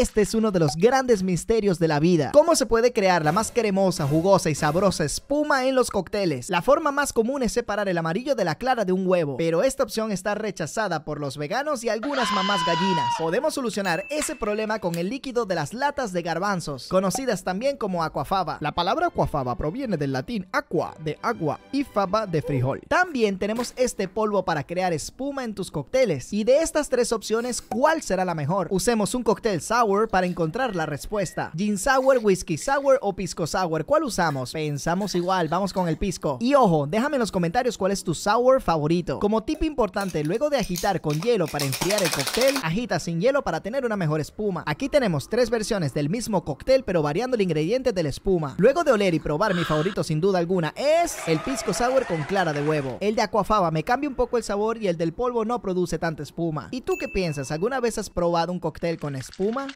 este es uno de los grandes misterios de la vida. ¿Cómo se puede crear la más cremosa, jugosa y sabrosa espuma en los cócteles? La forma más común es separar el amarillo de la clara de un huevo, pero esta opción está rechazada por los veganos y algunas mamás gallinas. Podemos solucionar ese problema con el líquido de las latas de garbanzos, conocidas también como aquafaba. La palabra aquafaba proviene del latín aqua, de agua, y faba, de frijol. También tenemos este polvo para crear espuma en tus cócteles. Y de estas tres opciones, ¿cuál será la mejor? Usemos un cóctel sour para encontrar la respuesta. Gin Sour, Whisky Sour o Pisco Sour. ¿Cuál usamos? Pensamos igual, vamos con el pisco. Y ojo, déjame en los comentarios cuál es tu sour favorito. Como tip importante, luego de agitar con hielo para enfriar el cóctel, agita sin hielo para tener una mejor espuma. Aquí tenemos tres versiones del mismo cóctel, pero variando el ingrediente de la espuma. Luego de oler y probar mi favorito sin duda alguna es el pisco sour con clara de huevo. El de aquafaba me cambia un poco el sabor y el del polvo no produce tanta espuma. ¿Y tú qué piensas? ¿Alguna vez has probado un cóctel con espuma?